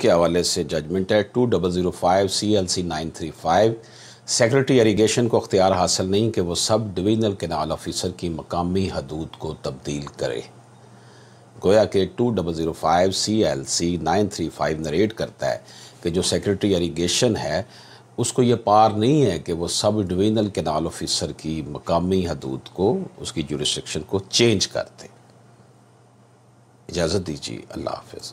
के हवाले से जजमेंट है two double zero five C L C nine three five secretary irrigation को अख्तियार हासिल नहीं कि वह सब डिवीज़नल केनाल ऑफिसर की मकामी हदूद को तब्दील करे गोया के two double zero five C L C nine three five narrate करता है कि जो सेक्रेटरी इरीगेशन है उसको ये पार नहीं है कि वह सब डिवीज़नल केनाल ऑफिसर की मकामी हदूद को उसकी जुरिस्ट्रिक्शन को चेंज करते इजाज़त दीजिए अल्लाह हाफ